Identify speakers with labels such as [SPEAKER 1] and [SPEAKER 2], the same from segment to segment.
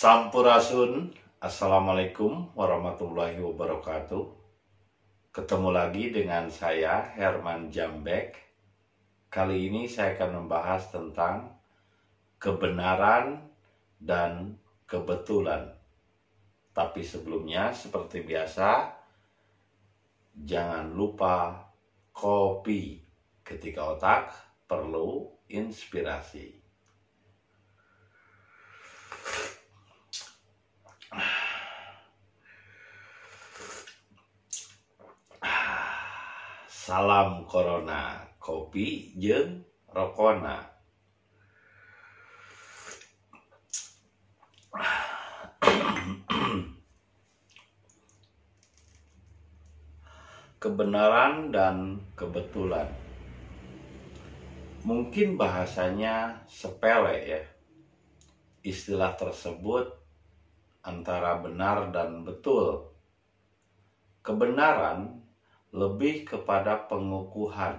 [SPEAKER 1] Sampurasun, Assalamualaikum warahmatullahi wabarakatuh. Ketemu lagi dengan saya Herman Jambek. Kali ini saya akan membahas tentang kebenaran dan kebetulan. Tapi sebelumnya seperti biasa jangan lupa kopi ketika otak perlu inspirasi. Salam Corona, kopi jeng rokona. Kebenaran dan kebetulan. Mungkin bahasanya sepele ya. Istilah tersebut antara benar dan betul. Kebenaran lebih kepada pengukuhan,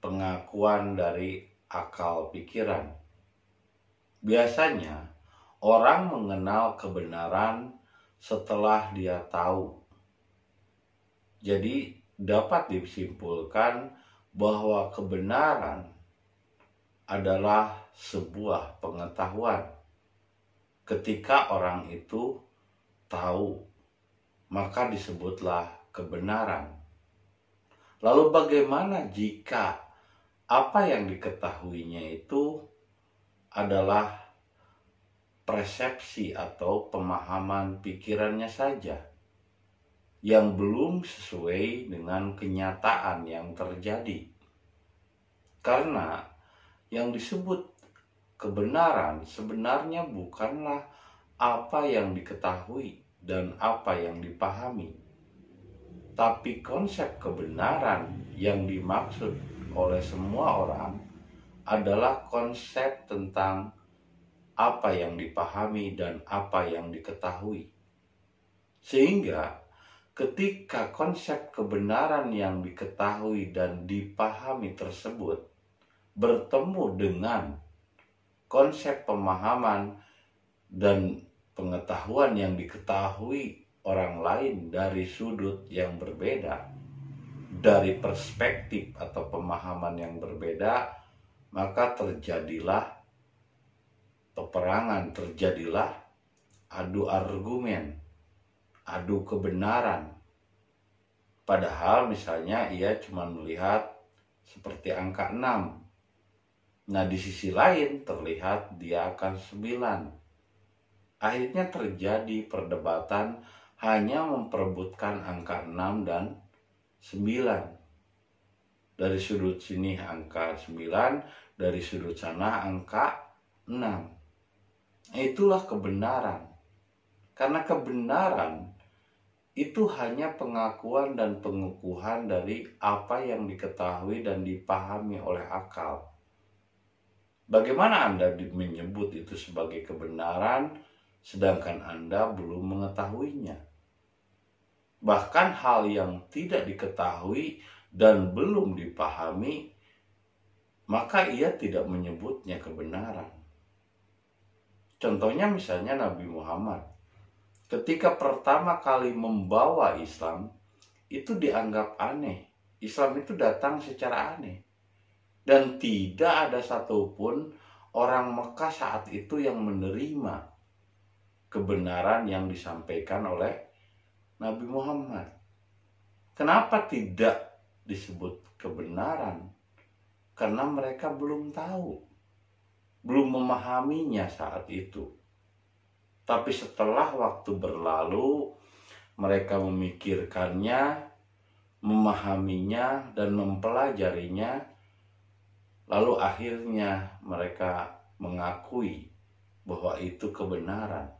[SPEAKER 1] pengakuan dari akal pikiran. Biasanya, orang mengenal kebenaran setelah dia tahu. Jadi, dapat disimpulkan bahwa kebenaran adalah sebuah pengetahuan. Ketika orang itu tahu, maka disebutlah kebenaran. Lalu bagaimana jika apa yang diketahuinya itu adalah persepsi atau pemahaman pikirannya saja yang belum sesuai dengan kenyataan yang terjadi. Karena yang disebut kebenaran sebenarnya bukanlah apa yang diketahui dan apa yang dipahami, tapi konsep kebenaran yang dimaksud oleh semua orang adalah konsep tentang apa yang dipahami dan apa yang diketahui. Sehingga ketika konsep kebenaran yang diketahui dan dipahami tersebut bertemu dengan konsep pemahaman dan pengetahuan yang diketahui orang lain dari sudut yang berbeda, dari perspektif atau pemahaman yang berbeda, maka terjadilah peperangan, terjadilah adu argumen, adu kebenaran. Padahal misalnya ia cuma melihat seperti angka 6. Nah, di sisi lain terlihat dia akan 9 akhirnya terjadi perdebatan hanya memperebutkan angka 6 dan 9. Dari sudut sini angka 9, dari sudut sana angka 6. Itulah kebenaran. Karena kebenaran itu hanya pengakuan dan pengukuhan dari apa yang diketahui dan dipahami oleh akal. Bagaimana Anda menyebut itu sebagai kebenaran sedangkan Anda belum mengetahuinya? bahkan hal yang tidak diketahui dan belum dipahami, maka ia tidak menyebutnya kebenaran. Contohnya misalnya Nabi Muhammad. Ketika pertama kali membawa Islam, itu dianggap aneh. Islam itu datang secara aneh. Dan tidak ada satupun orang Mekah saat itu yang menerima kebenaran yang disampaikan oleh Nabi Muhammad. Kenapa tidak disebut kebenaran? Karena mereka belum tahu, belum memahaminya saat itu. Tapi setelah waktu berlalu, mereka memikirkannya, memahaminya, dan mempelajarinya. Lalu akhirnya mereka mengakui bahwa itu kebenaran.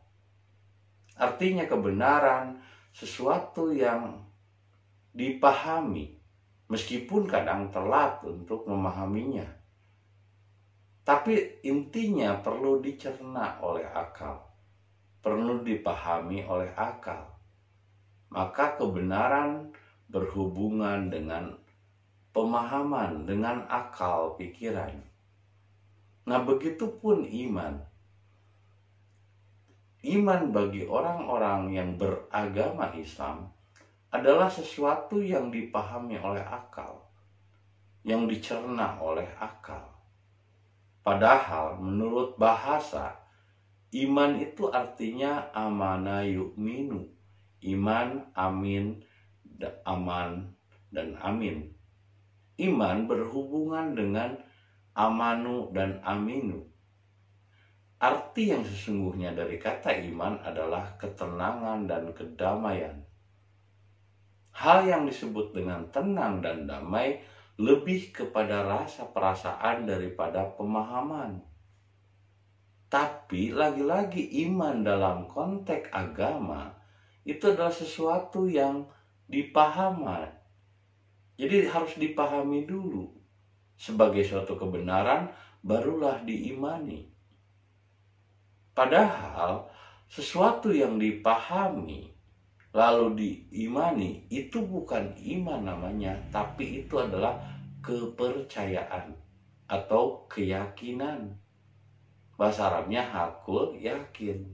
[SPEAKER 1] Artinya, kebenaran sesuatu yang dipahami meskipun kadang telat untuk memahaminya. Tapi intinya perlu dicerna oleh akal, perlu dipahami oleh akal. Maka kebenaran berhubungan dengan pemahaman, dengan akal pikiran. Nah, begitu pun iman iman bagi orang-orang yang beragama Islam adalah sesuatu yang dipahami oleh akal, yang dicerna oleh akal. Padahal menurut bahasa, iman itu artinya amana yu'minu, iman, amin, aman, dan amin. Iman berhubungan dengan amanu dan aminu. Arti yang sesungguhnya dari kata iman adalah ketenangan dan kedamaian. Hal yang disebut dengan tenang dan damai lebih kepada rasa perasaan daripada pemahaman. Tapi lagi-lagi iman dalam konteks agama itu adalah sesuatu yang dipahaman. Jadi harus dipahami dulu sebagai suatu kebenaran barulah diimani. Padahal sesuatu yang dipahami lalu diimani itu bukan iman namanya, tapi itu adalah kepercayaan atau keyakinan. Bahasa Arabnya hakul yakin.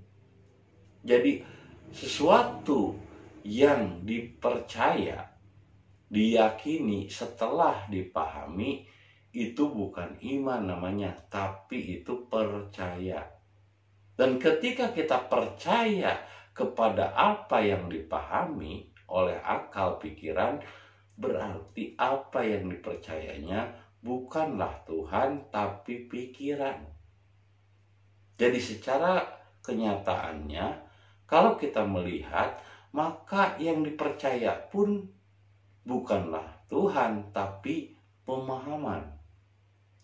[SPEAKER 1] Jadi sesuatu yang dipercaya, diyakini setelah dipahami itu bukan iman namanya, tapi itu percaya dan ketika kita percaya kepada apa yang dipahami oleh akal pikiran, berarti apa yang dipercayanya bukanlah Tuhan, tapi pikiran. Jadi, secara kenyataannya, kalau kita melihat, maka yang dipercaya pun bukanlah Tuhan, tapi pemahaman.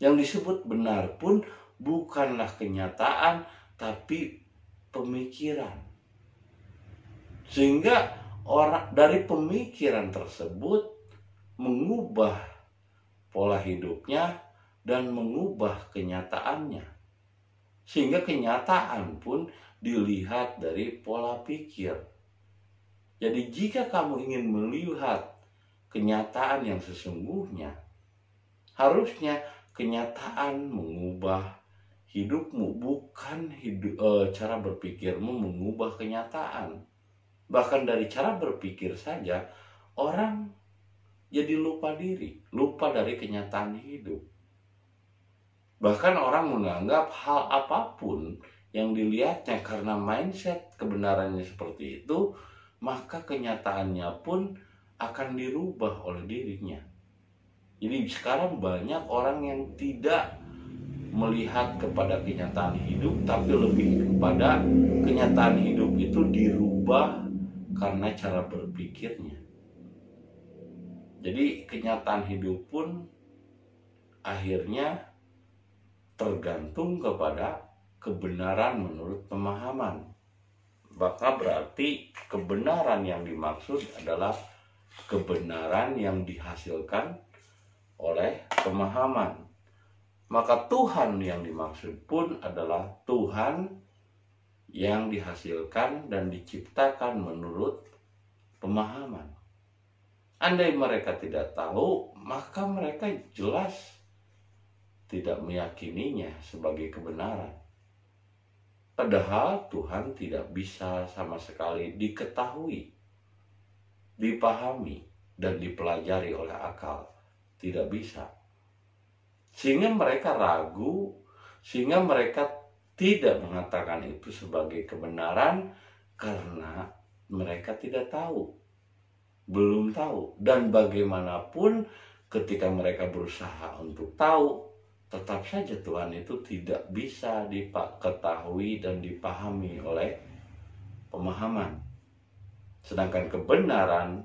[SPEAKER 1] Yang disebut benar pun bukanlah kenyataan, tapi pemikiran. Sehingga orang dari pemikiran tersebut mengubah pola hidupnya dan mengubah kenyataannya. Sehingga kenyataan pun dilihat dari pola pikir. Jadi jika kamu ingin melihat kenyataan yang sesungguhnya, harusnya kenyataan mengubah hidupmu bukan hidup, e, cara berpikirmu mengubah kenyataan bahkan dari cara berpikir saja orang jadi lupa diri lupa dari kenyataan hidup bahkan orang menganggap hal apapun yang dilihatnya karena mindset kebenarannya seperti itu maka kenyataannya pun akan dirubah oleh dirinya jadi sekarang banyak orang yang tidak melihat kepada kenyataan hidup tapi lebih kepada kenyataan hidup itu dirubah karena cara berpikirnya jadi kenyataan hidup pun akhirnya tergantung kepada kebenaran menurut pemahaman maka berarti kebenaran yang dimaksud adalah kebenaran yang dihasilkan oleh pemahaman maka Tuhan yang dimaksud pun adalah Tuhan yang dihasilkan dan diciptakan menurut pemahaman. Andai mereka tidak tahu, maka mereka jelas tidak meyakininya sebagai kebenaran. Padahal Tuhan tidak bisa sama sekali diketahui, dipahami, dan dipelajari oleh akal. Tidak bisa. Sehingga mereka ragu, sehingga mereka tidak mengatakan itu sebagai kebenaran karena mereka tidak tahu. Belum tahu dan bagaimanapun ketika mereka berusaha untuk tahu tetap saja Tuhan itu tidak bisa diketahui dan dipahami oleh pemahaman. Sedangkan kebenaran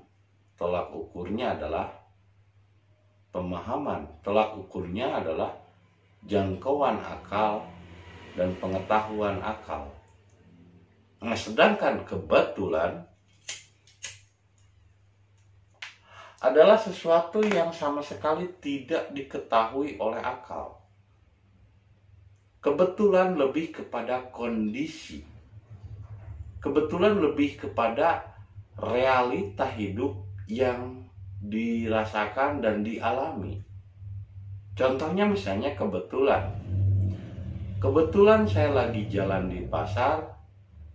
[SPEAKER 1] tolak ukurnya adalah pemahaman telah ukurnya adalah jangkauan akal dan pengetahuan akal. Nah, sedangkan kebetulan adalah sesuatu yang sama sekali tidak diketahui oleh akal. Kebetulan lebih kepada kondisi. Kebetulan lebih kepada realita hidup yang dirasakan dan dialami. Contohnya misalnya kebetulan. Kebetulan saya lagi jalan di pasar,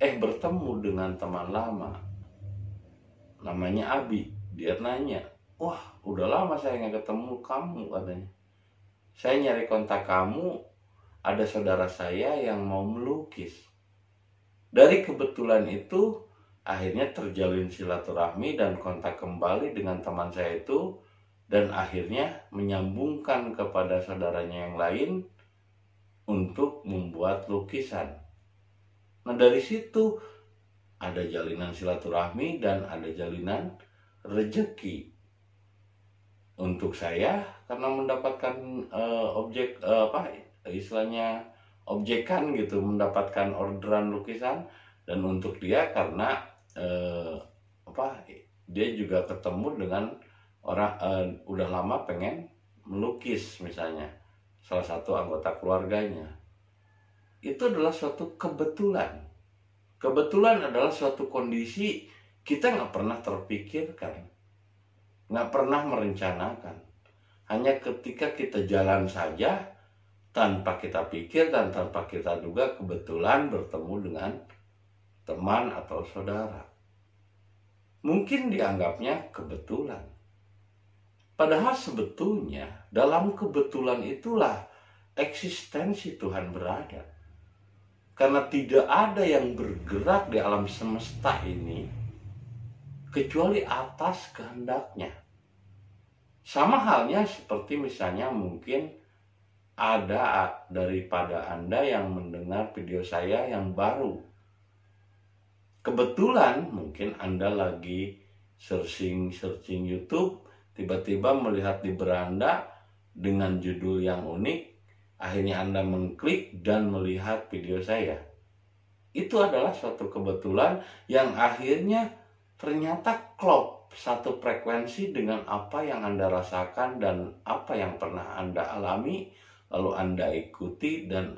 [SPEAKER 1] eh bertemu dengan teman lama. Namanya Abi. Dia nanya, wah udah lama saya nggak ketemu kamu katanya. Saya nyari kontak kamu, ada saudara saya yang mau melukis. Dari kebetulan itu, akhirnya terjalin silaturahmi dan kontak kembali dengan teman saya itu dan akhirnya menyambungkan kepada saudaranya yang lain untuk membuat lukisan. Nah dari situ ada jalinan silaturahmi dan ada jalinan rejeki. Untuk saya karena mendapatkan uh, objek uh, apa istilahnya objekan gitu mendapatkan orderan lukisan dan untuk dia karena uh, apa dia juga ketemu dengan orang uh, udah lama pengen melukis misalnya salah satu anggota keluarganya itu adalah suatu kebetulan kebetulan adalah suatu kondisi kita nggak pernah terpikirkan nggak pernah merencanakan hanya ketika kita jalan saja tanpa kita pikir dan tanpa kita duga kebetulan bertemu dengan teman atau saudara. Mungkin dianggapnya kebetulan. Padahal sebetulnya dalam kebetulan itulah eksistensi Tuhan berada. Karena tidak ada yang bergerak di alam semesta ini kecuali atas kehendaknya. Sama halnya seperti misalnya mungkin ada daripada Anda yang mendengar video saya yang baru kebetulan mungkin Anda lagi searching-searching YouTube, tiba-tiba melihat di beranda dengan judul yang unik, akhirnya Anda mengklik dan melihat video saya. Itu adalah suatu kebetulan yang akhirnya ternyata klop satu frekuensi dengan apa yang Anda rasakan dan apa yang pernah Anda alami, lalu Anda ikuti dan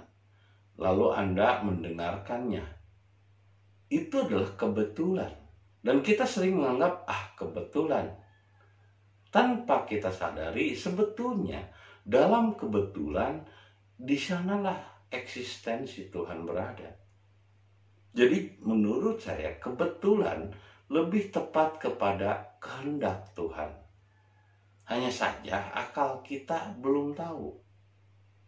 [SPEAKER 1] lalu Anda mendengarkannya itu adalah kebetulan. Dan kita sering menganggap, ah kebetulan. Tanpa kita sadari, sebetulnya dalam kebetulan, di sanalah eksistensi Tuhan berada. Jadi menurut saya kebetulan lebih tepat kepada kehendak Tuhan. Hanya saja akal kita belum tahu.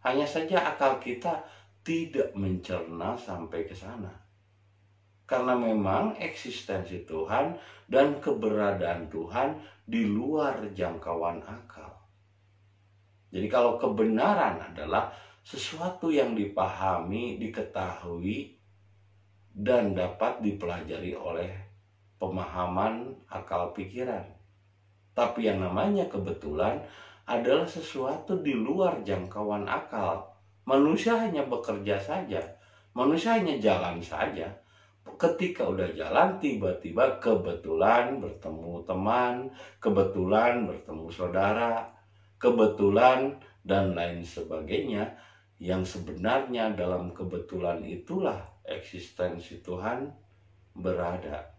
[SPEAKER 1] Hanya saja akal kita tidak mencerna sampai ke sana karena memang eksistensi Tuhan dan keberadaan Tuhan di luar jangkauan akal. Jadi kalau kebenaran adalah sesuatu yang dipahami, diketahui, dan dapat dipelajari oleh pemahaman akal pikiran. Tapi yang namanya kebetulan adalah sesuatu di luar jangkauan akal. Manusia hanya bekerja saja, manusia hanya jalan saja, ketika udah jalan tiba-tiba kebetulan bertemu teman, kebetulan bertemu saudara, kebetulan dan lain sebagainya yang sebenarnya dalam kebetulan itulah eksistensi Tuhan berada.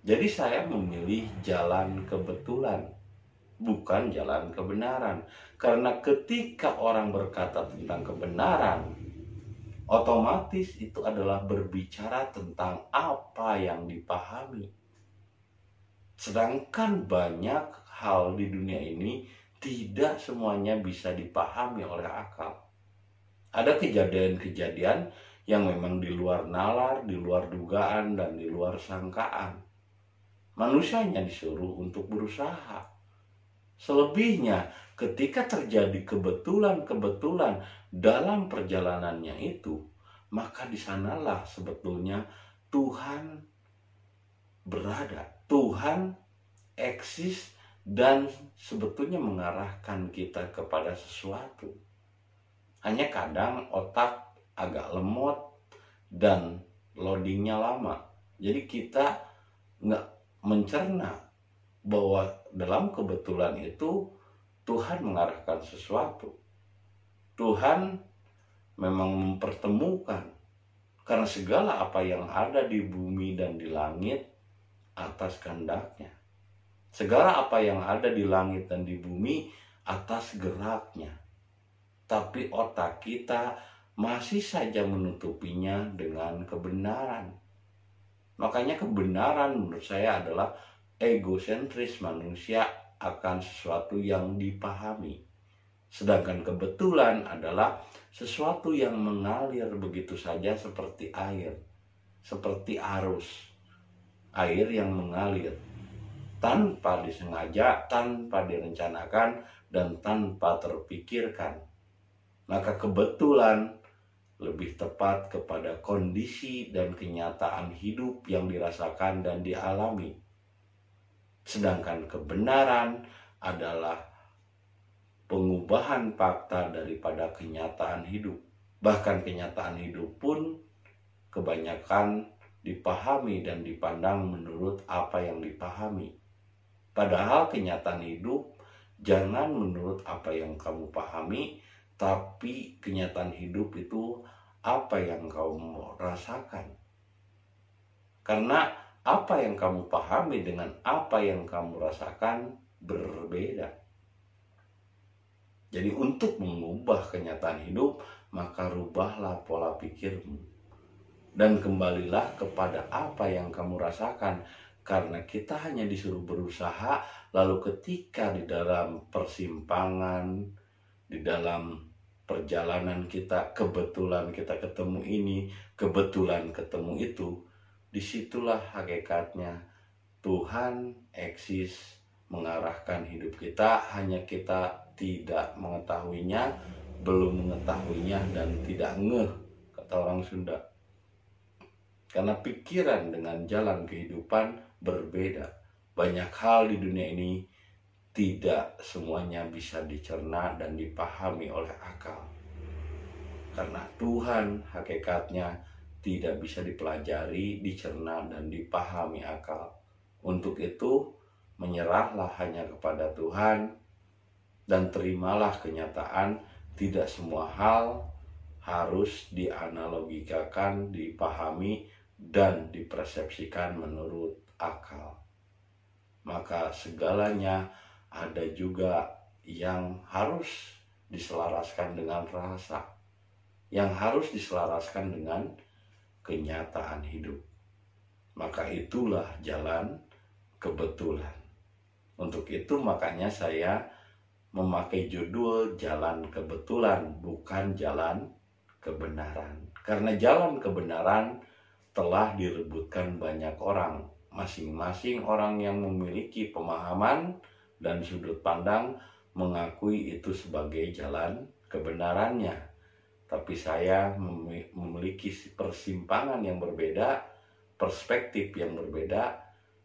[SPEAKER 1] Jadi saya memilih jalan kebetulan, bukan jalan kebenaran. Karena ketika orang berkata tentang kebenaran, otomatis itu adalah berbicara tentang apa yang dipahami. Sedangkan banyak hal di dunia ini tidak semuanya bisa dipahami oleh akal. Ada kejadian-kejadian yang memang di luar nalar, di luar dugaan, dan di luar sangkaan. Manusianya disuruh untuk berusaha. Selebihnya, ketika terjadi kebetulan-kebetulan dalam perjalanannya itu, maka di sanalah sebetulnya Tuhan berada. Tuhan eksis dan sebetulnya mengarahkan kita kepada sesuatu. Hanya kadang otak agak lemot dan loadingnya lama. Jadi kita nggak mencerna bahwa dalam kebetulan itu Tuhan mengarahkan sesuatu. Tuhan memang mempertemukan karena segala apa yang ada di bumi dan di langit atas kehendaknya. Segala apa yang ada di langit dan di bumi atas geraknya. Tapi otak kita masih saja menutupinya dengan kebenaran. Makanya kebenaran menurut saya adalah egosentris manusia akan sesuatu yang dipahami Sedangkan kebetulan adalah sesuatu yang mengalir begitu saja seperti air, seperti arus. Air yang mengalir tanpa disengaja, tanpa direncanakan, dan tanpa terpikirkan. Maka kebetulan lebih tepat kepada kondisi dan kenyataan hidup yang dirasakan dan dialami. Sedangkan kebenaran adalah pengubahan fakta daripada kenyataan hidup. Bahkan kenyataan hidup pun kebanyakan dipahami dan dipandang menurut apa yang dipahami. Padahal kenyataan hidup jangan menurut apa yang kamu pahami, tapi kenyataan hidup itu apa yang kamu rasakan. Karena apa yang kamu pahami dengan apa yang kamu rasakan berbeda. Jadi untuk mengubah kenyataan hidup, maka rubahlah pola pikirmu. Dan kembalilah kepada apa yang kamu rasakan. Karena kita hanya disuruh berusaha, lalu ketika di dalam persimpangan, di dalam perjalanan kita, kebetulan kita ketemu ini, kebetulan ketemu itu, disitulah hakikatnya Tuhan eksis mengarahkan hidup kita, hanya kita tidak mengetahuinya, belum mengetahuinya dan tidak ngeh, kata orang Sunda. Karena pikiran dengan jalan kehidupan berbeda. Banyak hal di dunia ini tidak semuanya bisa dicerna dan dipahami oleh akal. Karena Tuhan hakikatnya tidak bisa dipelajari, dicerna, dan dipahami akal. Untuk itu, menyerahlah hanya kepada Tuhan dan terimalah kenyataan tidak semua hal harus dianalogikakan, dipahami, dan dipersepsikan menurut akal. Maka segalanya ada juga yang harus diselaraskan dengan rasa, yang harus diselaraskan dengan kenyataan hidup. Maka itulah jalan kebetulan. Untuk itu makanya saya memakai judul jalan kebetulan bukan jalan kebenaran. Karena jalan kebenaran telah direbutkan banyak orang. Masing-masing orang yang memiliki pemahaman dan sudut pandang mengakui itu sebagai jalan kebenarannya. Tapi saya memiliki persimpangan yang berbeda, perspektif yang berbeda,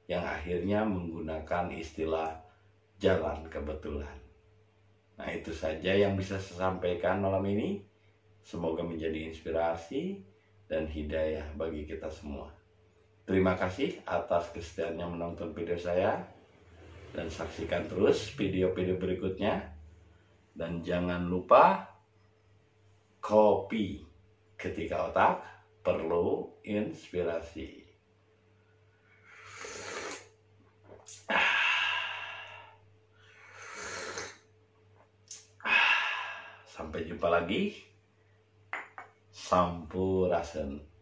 [SPEAKER 1] yang akhirnya menggunakan istilah jalan kebetulan. Nah itu saja yang bisa saya sampaikan malam ini. Semoga menjadi inspirasi dan hidayah bagi kita semua. Terima kasih atas kesetiaannya menonton video saya. Dan saksikan terus video-video berikutnya. Dan jangan lupa kopi ketika otak perlu inspirasi. Ah. Sampai jumpa lagi. Sampurasen.